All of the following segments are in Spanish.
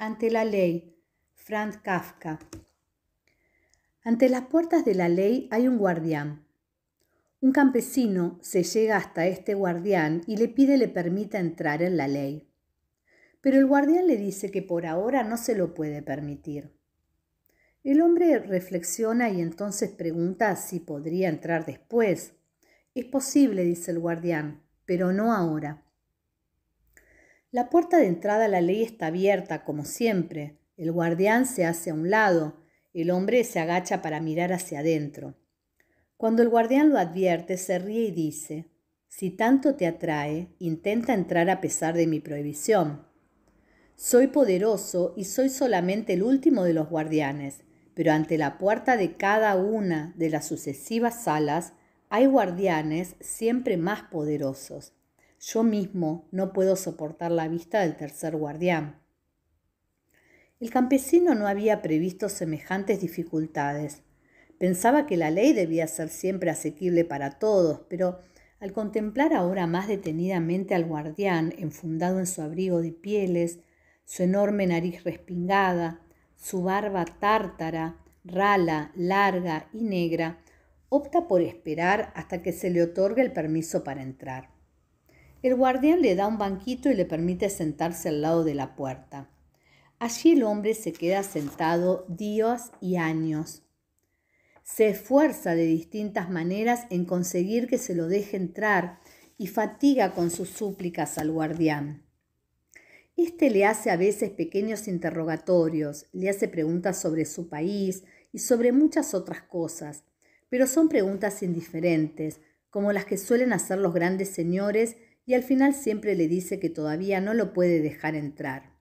ante la ley, Franz Kafka. Ante las puertas de la ley hay un guardián. Un campesino se llega hasta este guardián y le pide le permita entrar en la ley. Pero el guardián le dice que por ahora no se lo puede permitir. El hombre reflexiona y entonces pregunta si podría entrar después. Es posible, dice el guardián, pero no ahora. La puerta de entrada a la ley está abierta, como siempre. El guardián se hace a un lado, el hombre se agacha para mirar hacia adentro. Cuando el guardián lo advierte, se ríe y dice, Si tanto te atrae, intenta entrar a pesar de mi prohibición. Soy poderoso y soy solamente el último de los guardianes, pero ante la puerta de cada una de las sucesivas salas hay guardianes siempre más poderosos. Yo mismo no puedo soportar la vista del tercer guardián. El campesino no había previsto semejantes dificultades. Pensaba que la ley debía ser siempre asequible para todos, pero al contemplar ahora más detenidamente al guardián enfundado en su abrigo de pieles, su enorme nariz respingada, su barba tártara, rala, larga y negra, opta por esperar hasta que se le otorgue el permiso para entrar. El guardián le da un banquito y le permite sentarse al lado de la puerta. Allí el hombre se queda sentado días y años. Se esfuerza de distintas maneras en conseguir que se lo deje entrar y fatiga con sus súplicas al guardián. Este le hace a veces pequeños interrogatorios, le hace preguntas sobre su país y sobre muchas otras cosas, pero son preguntas indiferentes, como las que suelen hacer los grandes señores y al final siempre le dice que todavía no lo puede dejar entrar.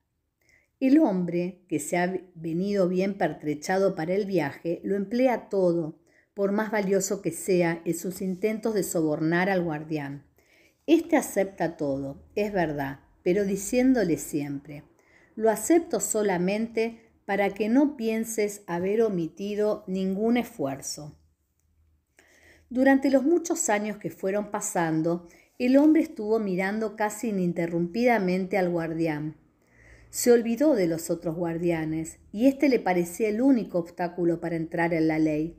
El hombre, que se ha venido bien pertrechado para el viaje, lo emplea todo, por más valioso que sea, en sus intentos de sobornar al guardián. Este acepta todo, es verdad, pero diciéndole siempre, lo acepto solamente para que no pienses haber omitido ningún esfuerzo. Durante los muchos años que fueron pasando, el hombre estuvo mirando casi ininterrumpidamente al guardián. Se olvidó de los otros guardianes, y este le parecía el único obstáculo para entrar en la ley.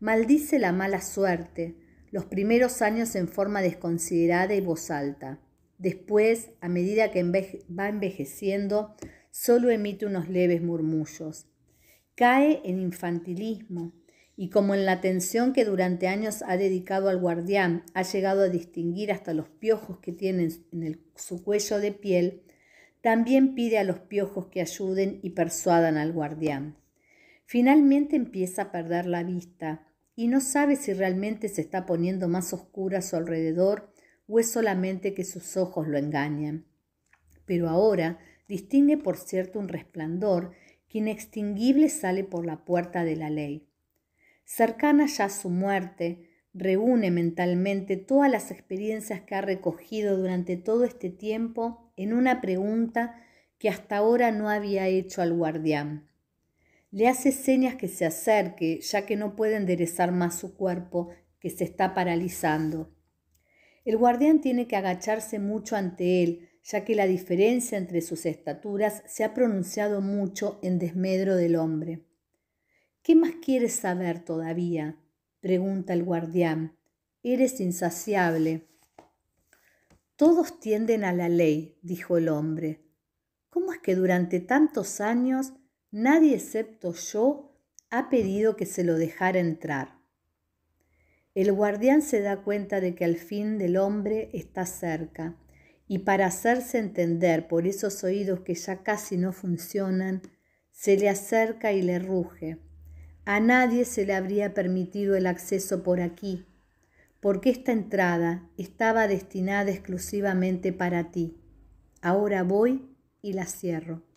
Maldice la mala suerte, los primeros años en forma desconsiderada y voz alta. Después, a medida que va envejeciendo, solo emite unos leves murmullos. Cae en infantilismo, y como en la atención que durante años ha dedicado al guardián ha llegado a distinguir hasta los piojos que tienen en su cuello de piel, también pide a los piojos que ayuden y persuadan al guardián. Finalmente empieza a perder la vista y no sabe si realmente se está poniendo más oscura a su alrededor o es solamente que sus ojos lo engañan. Pero ahora distingue por cierto un resplandor que inextinguible sale por la puerta de la ley cercana ya a su muerte, reúne mentalmente todas las experiencias que ha recogido durante todo este tiempo en una pregunta que hasta ahora no había hecho al guardián. Le hace señas que se acerque, ya que no puede enderezar más su cuerpo, que se está paralizando. El guardián tiene que agacharse mucho ante él, ya que la diferencia entre sus estaturas se ha pronunciado mucho en desmedro del hombre. ¿Qué más quieres saber todavía? pregunta el guardián. Eres insaciable. Todos tienden a la ley, dijo el hombre. ¿Cómo es que durante tantos años nadie excepto yo ha pedido que se lo dejara entrar? El guardián se da cuenta de que al fin del hombre está cerca, y para hacerse entender por esos oídos que ya casi no funcionan, se le acerca y le ruge. A nadie se le habría permitido el acceso por aquí, porque esta entrada estaba destinada exclusivamente para ti. Ahora voy y la cierro.